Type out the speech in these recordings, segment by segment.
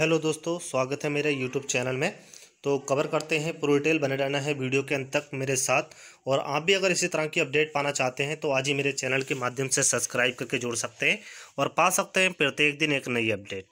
hello दोस्तों स्वागत है मेरे यूट्यूब चैनल में तो कवर करते हैं पूरी डिटेल बने रहना है वीडियो के अंत तक मेरे साथ और आप भी अगर इसी तरह की अपडेट पाना चाहते हैं तो आज ही मेरे चैनल के माध्यम से सब्सक्राइब करके जोड़ सकते हैं और पा सकते हैं प्रत्येक दिन एक नई अपडेट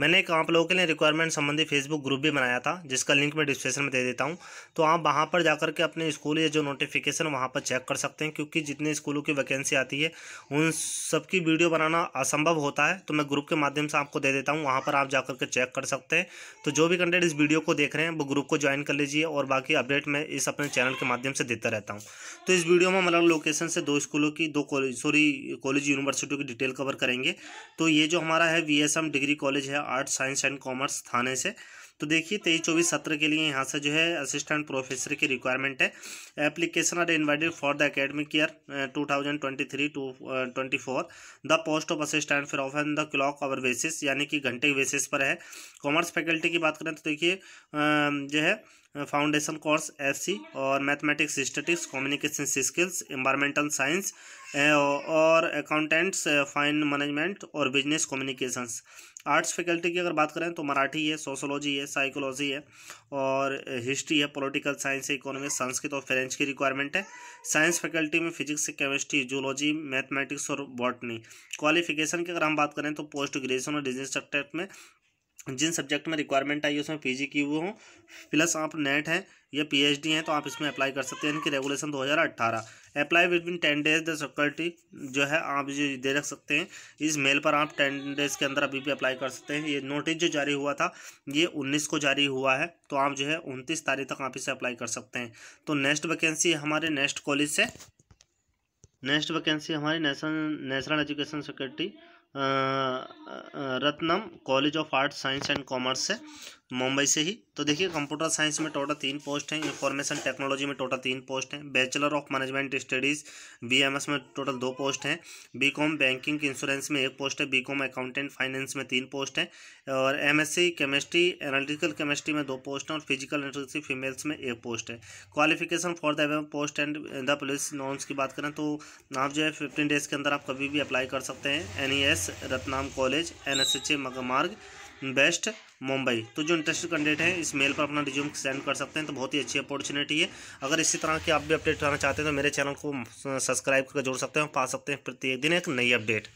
मैंने एक आप लोगों के लिए रिक्वायरमेंट संबंधी फेसबुक ग्रुप भी बनाया था जिसका लिंक मैं डिस्क्रिप्शन में दे देता हूँ तो आप वहाँ पर जाकर के अपने स्कूल या जो नोटिफिकेशन वहाँ पर चेक कर सकते हैं क्योंकि जितने स्कूलों की वैकेंसी आती है उन सबकी वीडियो बनाना असंभव होता है तो मैं ग्रुप के माध्यम से आपको दे देता हूँ वहाँ पर आप जाकर के चेक कर सकते हैं तो जो भी कंटेंट इस वीडियो को देख रहे हैं वो ग्रुप को ज्वाइन कर लीजिए और बाकी अपडेट मैं इस अपने चैनल के माध्यम से देता रहता हूँ तो इस वीडियो में हम अलग लोकेशन से दो स्कूलों की दो सॉरी कॉलेज यूनिवर्सिटियों की डिटेल कवर करेंगे तो ये जो हमारा है वी डिग्री कॉलेज है arts science and commerce Thane से तो देखिए तेईस चौबीस सत्र के लिए यहाँ से जो है असिस्टेंट प्रोफेसर की रिक्वायरमेंट है application are invited for the academic year two thousand twenty three to twenty four the post of assistant फिर of on the clock hour basis यानी कि घंटे बेसिस पर है कॉमर्स फैकल्टी की बात करें तो देखिए um, जो है फाउंडेशन कोर्स एफसी और mathematics statistics communication skills environmental science और अकाउंटेंट्स फाइन मैनेजमेंट और बिजनेस कम्युनिकेशंस आर्ट्स फैकल्टी की अगर बात करें तो मराठी है सोशोलॉजी है साइकोलॉजी है और हिस्ट्री है पॉलिटिकल साइंस है इकोनॉमिक्स संस्कृत और फ्रेंच की रिक्वायरमेंट है साइंस फैकल्टी में फिजिक्स केमिस्ट्री जूलॉजी मैथमेटिक्स और बॉटनी क्वालिफिकेशन की अगर हम बात करें तो पोस्ट ग्रेजुएशन और डिजनेस सेक्टर में जिन सब्जेक्ट में रिक्वायरमेंट आई है उसमें पी जी की वो हों प्लस आप नेट हैं या पीएचडी हैं तो आप इसमें अप्लाई कर सकते हैं इनकी regulation 2018 apply within ten days the security जो है आप ये दे रख सकते हैं इस मेल पर आप टेन डेज के अंदर अभी भी अप्लाई कर सकते हैं ये नोटिस जो जारी हुआ था ये उन्नीस को जारी हुआ है तो आप जो है उनतीस तारीख तक आप इसे अप्लाई कर सकते हैं तो नेक्स्ट वैकेंसी हमारे नेक्स्ट कॉलेज से नेक्स्ट वैकेंसी हमारी national national education secretary Ratnam college of art science and commerce से मुंबई से ही तो देखिए कंप्यूटर साइंस में टोटल तीन पोस्ट हैं इंफॉर्मेशन टेक्नोलॉजी में टोटल तीन पोस्ट हैं bachelor of management studies BMS में टोटल दो पोस्ट हैं बीकॉम बैंकिंग इंश्योरेंस में एक पोस्ट है बीकॉम अकाउंटेंट फाइनेंस में तीन पोस्ट हैं और एमएससी केमिस्ट्री एनालिटिकल केमिस्ट्री में दो पोस्ट हैं और फिजिकल एनालिटिक फीमेल्स में एक पोस्ट है qualification for the post and the police norms की बात करें तो आप जो है फिफ्टीन डेज़ के अंदर आप कभी भी अप्लाई कर सकते हैं N Ratnam college N S Marg west Mumbai तो जो इंटरेस्टेड कैंडिडेट हैं इस मेल पर अपना रिज्यूम सेंड कर सकते हैं तो बहुत ही अच्छी अपॉर्चुनिटी है अगर इसी तरह की आप भी अपडेट करना चाहते हैं तो मेरे चैनल को सब्सक्राइब करके जोड़ सकते हैं पा सकते हैं प्रत्येक दिन एक नई अपडेट